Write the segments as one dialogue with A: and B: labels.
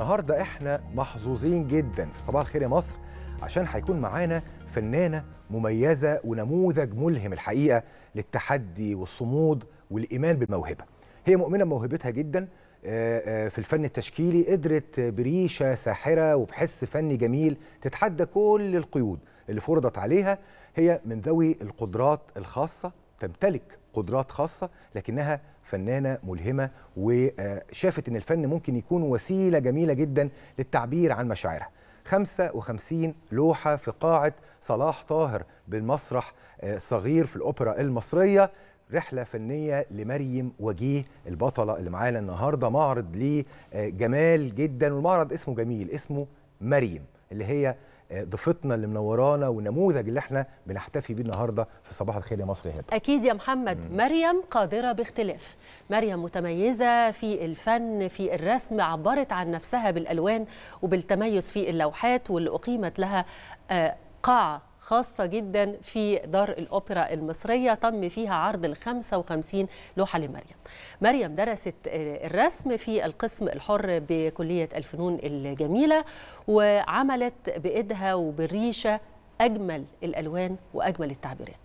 A: النهارده احنا محظوظين جدا في صباح الخير يا مصر عشان هيكون معانا فنانه مميزه ونموذج ملهم الحقيقه للتحدي والصمود والايمان بالموهبه. هي مؤمنه بموهبتها جدا آه، آه، في الفن التشكيلي قدرت بريشه ساحره وبحس فني جميل تتحدى كل القيود اللي فرضت عليها هي من ذوي القدرات الخاصه تمتلك قدرات خاصه لكنها فنانه ملهمه وشافت ان الفن ممكن يكون وسيله جميله جدا للتعبير عن مشاعرها 55 لوحه في قاعه صلاح طاهر بالمسرح آه، صغير في الاوبرا المصريه رحلة فنية لمريم وجيه البطلة اللي معانا النهاردة معرض لجمال جدا والمعرض اسمه جميل اسمه مريم اللي هي آه، ضيفتنا اللي منورانا والنموذج اللي احنا بنحتفي بيه النهارده في صباح الخير يا مصر هنا
B: اكيد يا محمد مم. مريم قادره باختلاف مريم متميزه في الفن في الرسم عبرت عن نفسها بالالوان وبالتميز في اللوحات واللي اقيمت لها آه، قاعه خاصة جدا في دار الأوبرا المصرية تم فيها عرض ال 55 لوحة لمريم مريم درست آه، الرسم في القسم الحر بكلية الفنون الجميلة وعملت بإيدها وبالريشة أجمل الألوان وأجمل التعبيرات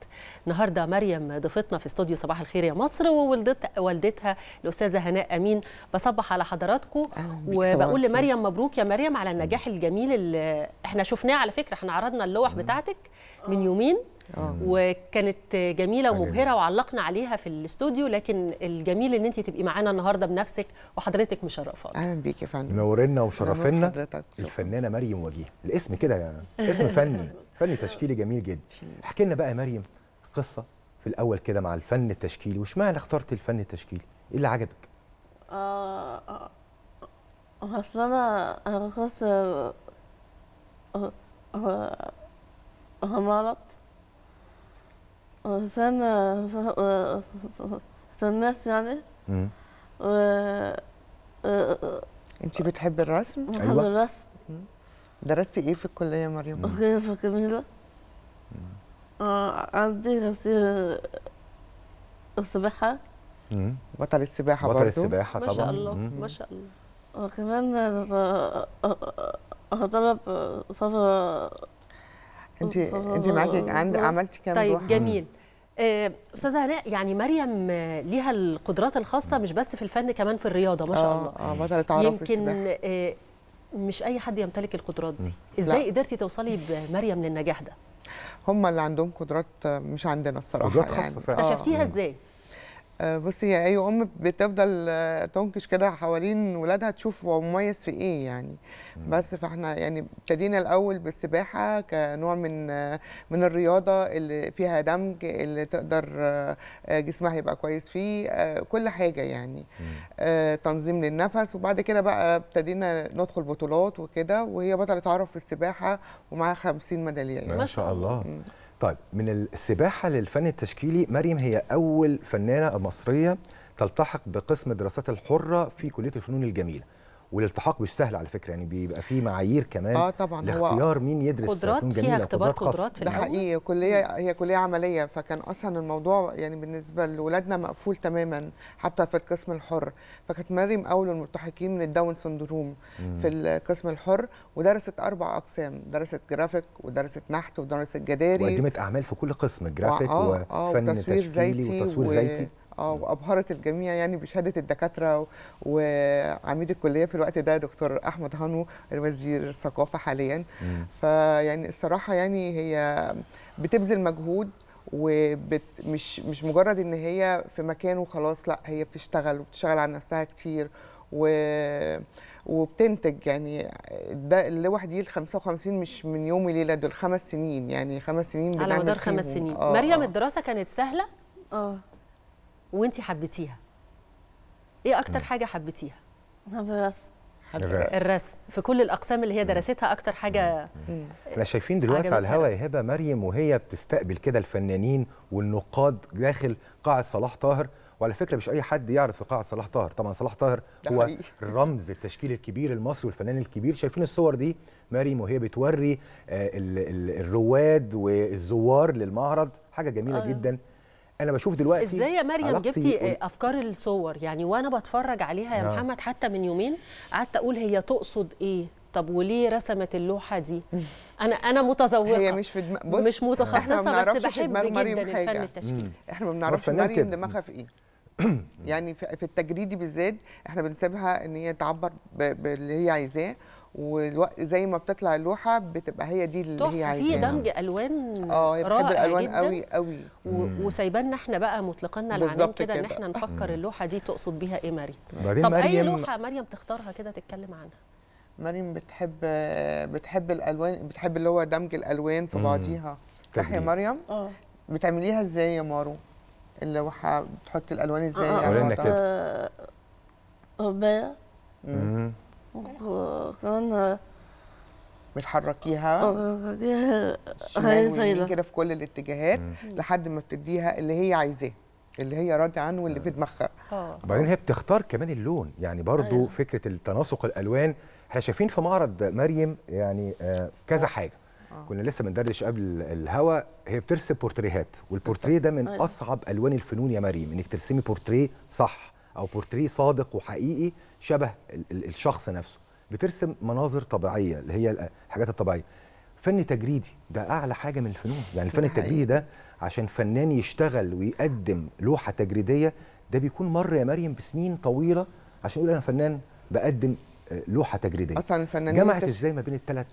B: النهارده مريم ضيفتنا في استوديو صباح الخير يا مصر ووالدت والدتها الأستاذة هناء أمين بصبح على حضراتكم وبقول لمريم مبروك يا مريم على النجاح الجميل اللي احنا شفناه على فكرة احنا عرضنا اللوح بتاعتك من يومين آه. وكانت جميله ومبهره وعلقنا عليها في الاستوديو لكن الجميل ان انت تبقي معانا النهارده بنفسك وحضرتك مشرفانا اهلا
A: بيك يا فندم منورنا وشرفنا الفنانه مريم وجيه الاسم كده اسم فني فني تشكيلي جميل جدا احكي لنا بقى يا مريم قصه في الاول كده مع الفن التشكيلي واشمعنى اخترت الفن التشكيلي ايه اللي عجبك
C: آه, آه،, آه، اصل انا قصه هو غلط وسنة سنات يعني و انت بتحبي الرسم؟ بحب أيوة. الرسم درستي ايه في الكلية يا مريم؟ كيف في الكلية عندي نفسي السباحة بطل السباحة بطل برضو. السباحة طبعا ما شاء الله ما شاء الله وكمان
B: هطلب صفا
C: انت انت معاكي عند عملتي كام طيب جميل
B: آه، استاذه هناء يعني مريم ليها القدرات الخاصه مش بس في الفن كمان في الرياضه ما شاء آه، الله اه آه يمكن يمكن مش اي حد يمتلك القدرات دي ازاي لا. قدرتي توصلي بمريم للنجاح ده
C: هم اللي عندهم قدرات مش عندنا الصراحه قدرات خاصه يعني. اكتشفتيها آه. ازاي آه، بصي هي اي ام بتفضل آه، تنكش كده حوالين ولادها تشوف هو مميز في ايه يعني بس فاحنا يعني ابتدينا الاول بالسباحه كنوع من آه، من الرياضه اللي فيها دمج اللي تقدر جسمها يبقى كويس فيه كل حاجه يعني تنظيم للنفس وبعد كده بقى ابتدينا ندخل بطولات وكده وهي بطله تعرف في السباحه ومعاها 50 ميداليه يعني ما شاء
A: الله طيب من السباحه للفن التشكيلي مريم هي اول فنانه مصريه تلتحق بقسم الدراسات الحره في كليه الفنون الجميله والالتحاق مش سهل على فكره يعني بيبقى فيه معايير كمان اه طبعا لاختيار مين يدرس قدرات فيها اختبار قدرات ده
C: حقيقي كليه هي كليه عمليه فكان اصلا الموضوع يعني بالنسبه لاولادنا مقفول تماما حتى في القسم الحر فكانت مريم اول الملتحقين من الداون سندروم في القسم الحر ودرست اربع اقسام درست جرافيك ودرست نحت ودرست جداري وقدمت
A: اعمال في كل قسم آه وفن آه، تشكيلي زيتي وتصوير و...
C: اه وابهرت الجميع يعني بشهاده الدكاتره وعميد الكليه في الوقت ده دكتور احمد هانو الوزير الثقافه حاليا فيعني الصراحه يعني هي بتبذل مجهود ومش مش مش مجرد ان هي في مكان وخلاص لا هي بتشتغل وبتشتغل على نفسها كتير و وبتنتج يعني ده اللوح دي ال 55 مش من يوم وليله دول خمس سنين يعني خمس سنين على مدار خمس سنين آه مريم
B: آه. الدراسه كانت سهله؟ اه وانت حبيتيها ايه اكتر م. حاجه حبيتيها الرسم الرسم الرسم في كل الاقسام اللي هي درستها اكتر حاجه
A: احنا شايفين دلوقتي على الهواء يا هبه مريم وهي بتستقبل كده الفنانين والنقاد داخل قاعه صلاح طاهر وعلى فكره مش اي حد يعرض في قاعه صلاح طاهر طبعا صلاح طاهر هو رمز التشكيل الكبير المصري والفنان الكبير شايفين الصور دي مريم وهي بتوري آه، الرواد والزوار للمعرض حاجه جميله آه. جدا انا بشوف دلوقتي ازاي يا مريم جبتي و...
B: افكار الصور يعني وانا بتفرج عليها يا آه. محمد حتى من يومين قعدت اقول هي تقصد ايه طب وليه رسمت اللوحه دي انا انا متذوقه هي مش في دم... بص مش متخصصه بس بحب جدا الفن التشكيلي
C: احنا ما بنعرفش مريم دماغها في ايه يعني في التجريدي بالذات احنا بنسيبها ان هي تعبر باللي هي عايزاه وزي ما بتطلع اللوحه بتبقى هي دي اللي هي عايزاها في دمج
B: الوان اه بتحب الالوان قوي قوي وسايبانا احنا بقى مطلقنا العنان كده ان احنا نفكر اللوحه دي تقصد بيها ايه مريم طب مريم اي لوحه مريم تختارها كده تتكلم عنها
C: مريم بتحب بتحب الالوان بتحب اللي هو دمج الالوان في بعضيها صح يا مريم اه بتعمليها ازاي يا مارو اللوحه بتحطي الالوان ازاي آه. يا مارو كده آه. وكمان بتحركيها شمال ويمين كده في كل الاتجاهات لحد ما بتديها اللي هي عايزاه اللي هي راضيه عنه واللي في
A: دماغها اه وبعدين هي بتختار كمان اللون يعني برضو أيوه. فكره التناسق الالوان احنا شايفين في معرض مريم يعني آه كذا اه. حاجه أوه. كنا لسه بندردش قبل الهوا هي بترسم بورتريهات والبورتريه ده من أيوة. اصعب الوان الفنون يا مريم انك ترسمي بورتريه صح او بورتريه صادق وحقيقي شبه الشخص نفسه بترسم مناظر طبيعيه اللي هي الحاجات الطبيعيه فن تجريدي ده اعلى حاجه من الفنون يعني الفن التجريدي ده عشان فنان يشتغل ويقدم لوحه تجريديه ده بيكون مر يا مريم بسنين طويله عشان يقول انا فنان بقدم آه، لوحه تجريديه اصلا الفنانين جمعت التش... ازاي ما بين الثلاث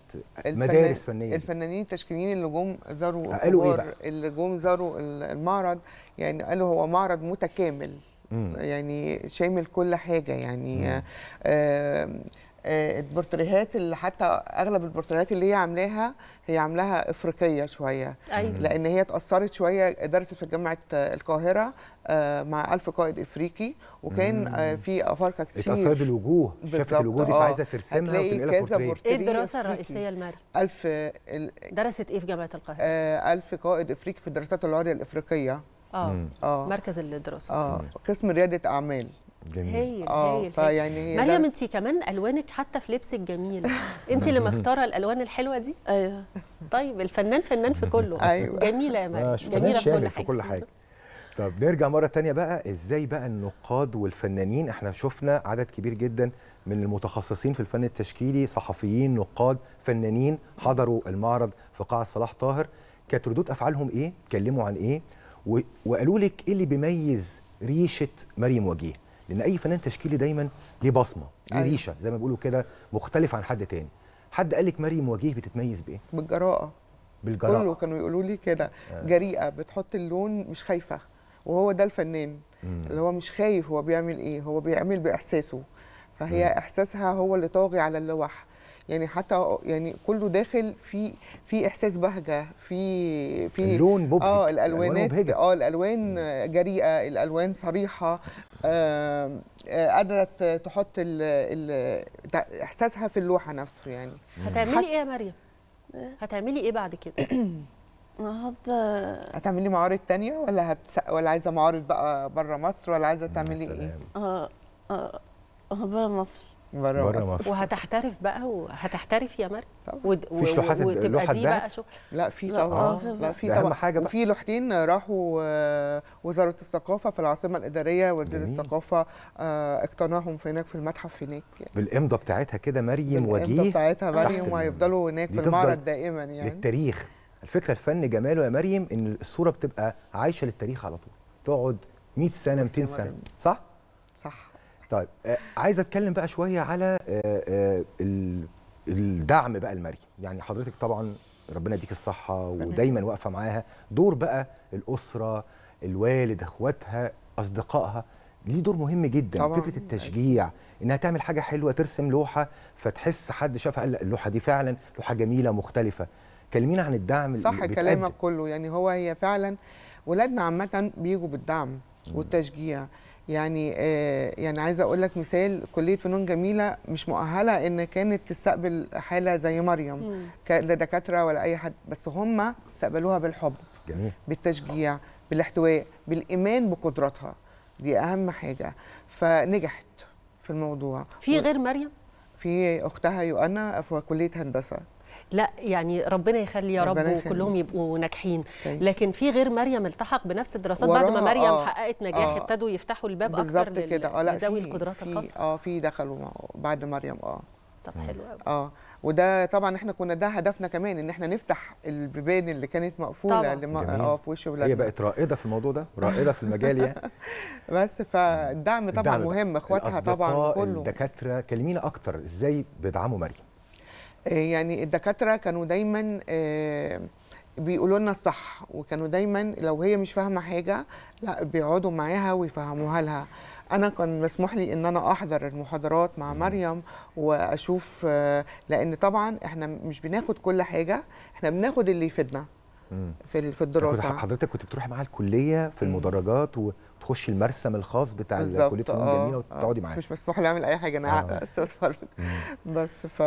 A: مدارس فنيه
C: الفنانين التشكيليين اللي جم زاروا قالوا ايه بقى؟ اللي جم زاروا المعرض يعني قالوا هو معرض متكامل يعني شامل كل حاجه يعني البورتريهات اللي حتى اغلب البورتريهات اللي هي عاملاها هي عاملاها افريقيه شويه أيوة. لان هي اتاثرت شويه درست في جامعه القاهره آه، مع ألف قائد افريقي وكان آه، مم. في افارقه كتير اتاثرت بالوجوه شافت الوجوه دي آه. فعايزه ترسمها وتنقلها كذا ايه الدراسه الرئيسيه لمريم؟ ألف ال... درست ايه في جامعه القاهره؟ ألف قائد افريقي في الدراسات العليا الافريقيه اه اه مركز
B: الدراسه اه
C: قسم رياده اعمال جميل هايل اه فيعني هي مريم انت
B: كمان الوانك حتى في لبسك جميل انت اللي مختاره الالوان الحلوه دي ايوه طيب الفنان فنان في كله ايوه جميله يا مريم جميله في كل حاجه في كل
A: حاجه طب نرجع مره تانية بقى ازاي بقى النقاد والفنانين احنا شفنا عدد كبير جدا من المتخصصين في الفن التشكيلي صحفيين نقاد فنانين حضروا المعرض في قاعه صلاح طاهر كانت ردود افعالهم ايه اتكلموا عن ايه وقالوا لك ايه اللي بيميز ريشه مريم وجيه لان اي فنان تشكيلي دايما ليه بصمه ليه أيوة. ريشه زي ما بيقولوا كده مختلف عن حد تاني حد قال لك مريم وجيه بتتميز بايه بالجراءه بالجراءه كله كانوا يقولوا
C: لي كده آه. جريئه بتحط اللون مش خايفه وهو ده الفنان مم. اللي هو مش خايف هو بيعمل ايه هو بيعمل باحساسه فهي مم. احساسها هو اللي طاغي على اللوح يعني حتى يعني كله داخل في في احساس بهجه في في اللون مبهج اه الالوان اه الالوان جريئه الالوان صريحه آه، آه، قدرت تحط الـ الـ احساسها في اللوحه نفسه يعني هتعملي ايه
B: يا مريم هتعملي ايه بعد كده
C: هت... هتعملي معارض تانية ولا هت... ولا عايزه معارض بقى بره مصر ولا عايزه
B: تعملي ايه؟ اه اه, آه، بره مصر بره, بره مصر. مصر وهتحترف بقى وهتحترف يا مريم مفيش لوحات لوحه بقى
C: لا في آه. طبعا آه. لا في طبعا حاجه بقى. وفي لوحتين راحوا آه، وزاره الثقافه في العاصمه الاداريه وزير الثقافه اقتناهم في هناك في المتحف هناك يعني.
A: بالامضه بتاعتها كده مريم وجيه بالامضه بتاعتها مريم وهيفضلوا هناك في المعرض دائما يعني للتاريخ الفكره الفن جماله يا مريم ان الصوره بتبقى عايشه للتاريخ على طول تقعد 100 سنه 200 سنه صح طيب آه، عايز اتكلم بقى شويه على آه، آه، الدعم بقى المالي يعني حضرتك طبعا ربنا يديك الصحه ودايما واقفه معاها دور بقى الاسره الوالد اخواتها اصدقائها ليه دور مهم جدا طبعاً. فكره التشجيع انها تعمل حاجه حلوه ترسم لوحه فتحس حد شافها قال اللوحه دي فعلا لوحه جميله مختلفه كلمينا عن الدعم صح كلامك
C: كله يعني هو هي فعلا ولادنا عامه بيجوا بالدعم والتشجيع يعني آه يعني عايزه اقول لك مثال كليه فنون جميله مش مؤهله ان كانت تستقبل حاله زي مريم لا دكاتره ولا اي حد بس هم استقبلوها بالحب جميل. بالتشجيع بالاحتواء بالايمان بقدراتها دي اهم حاجه فنجحت في الموضوع
B: في غير مريم
C: في اختها يوأنا في كليه هندسه
B: لا يعني ربنا يخلي يا رب وكلهم يبقوا ناجحين طيب. لكن في غير مريم التحق بنفس الدراسات بعد ما مريم آه حققت نجاح آه ابتدوا يفتحوا الباب اكتر آه، لذوي القدرات الخاصه اه في دخلوا بعد مريم اه طب حلو
C: قوي اه وده طبعا احنا كنا ده هدفنا كمان ان احنا نفتح البيبان اللي كانت مقفوله طبعا. اللي اه في وش ولادنا هي بقت رائده
A: في الموضوع ده رائده في المجال يعني
C: بس فالدعم طبعا مهم اخواتها طبعا كله
A: الدكاتره كلمينا اكتر ازاي بيدعموا مريم
C: آه، يعني الدكاتره كانوا دايما آه، بيقولوا لنا الصح وكانوا دايما لو هي مش فاهمه حاجه لا بيقعدوا معاها ويفهموها لها انا كان مسموح لي ان انا احضر المحاضرات مع مريم واشوف آه، لان طبعا احنا مش بناخد كل حاجه احنا بناخد اللي يفيدنا في في الدراسه
A: حضرتك كنت بتروحي معاها الكليه في المدرجات و... تخشي المرسم الخاص بتاع الكوليكتور آه، الجميله آه، وتقعدي معاه مش
C: مسموح لي اعمل اي حاجه انا قاعده بس اتفرج بس ف...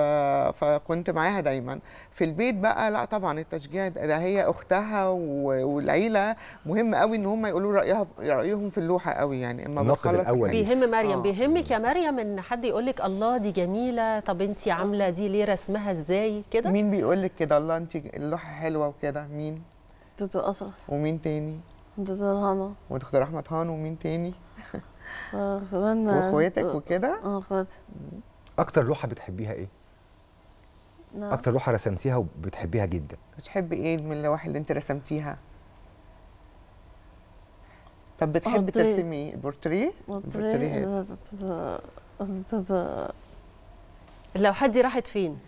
C: فكنت معاها دايما في البيت بقى لا طبعا التشجيع ده هي اختها و... والعيله مهم قوي ان هم يقولوا رايها رايهم في اللوحه قوي يعني اما بتخلص بيهم مريم آه.
B: بيهمك يا مريم ان حد يقول لك الله دي جميله طب انت عامله دي ليه رسمها ازاي كده مين بيقول
C: لك كده الله انت اللوحه حلوه وكده مين
B: توتو اشرف
C: ومين تاني
B: دكتور هنا
C: ودكتور احمد هان ومين تاني؟
B: آه، اتمنى
C: واخواتك وكده؟ اه اخواتي
A: اكتر لوحه بتحبيها ايه؟ نعم. اكتر لوحه رسمتيها وبتحبيها جدا
C: بتحبي ايه من اللوائح اللي انت رسمتيها؟ طب بتحبي ترسمي بورتريه؟ بورتريه
B: اللوحات دي راحت فين؟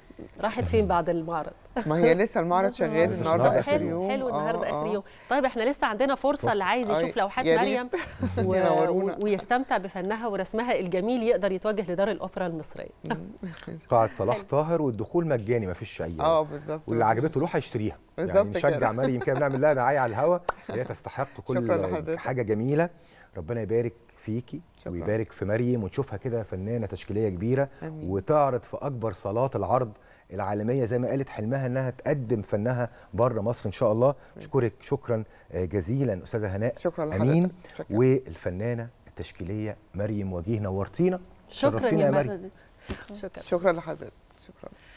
B: راحت فين بعد المعرض ما هي لسه المعرض شغال النهارده اخر يوم حلو النهارده آه اخر آه. يوم طيب احنا لسه عندنا فرصه اللي عايز يشوف آه، لوحات مريم و... ويستمتع بفنها ورسمها الجميل يقدر يتوجه لدار الاوبرا المصريه
A: قاعه صلاح طاهر والدخول مجاني ما فيش اي اه بالظبط واللي عجبته لوحه يشتريها يعني نشجع مريم كده بنعمل لها دعايه على الهوا هي تستحق كل حاجه جميله ربنا يبارك فيكي شكرا. ويبارك في مريم ونشوفها كده فنانه تشكيليه كبيره أمين. وتعرض في اكبر صالات العرض العالميه زي ما قالت حلمها انها تقدم فنها بره مصر ان شاء الله اشكرك شكرا آه، جزيلا استاذه هناء شكرا امين شكرا. والفنانه التشكيليه مريم وجيه نورتينا شكرا يا مريم
C: شكرا شكرا لحضرتك شكرا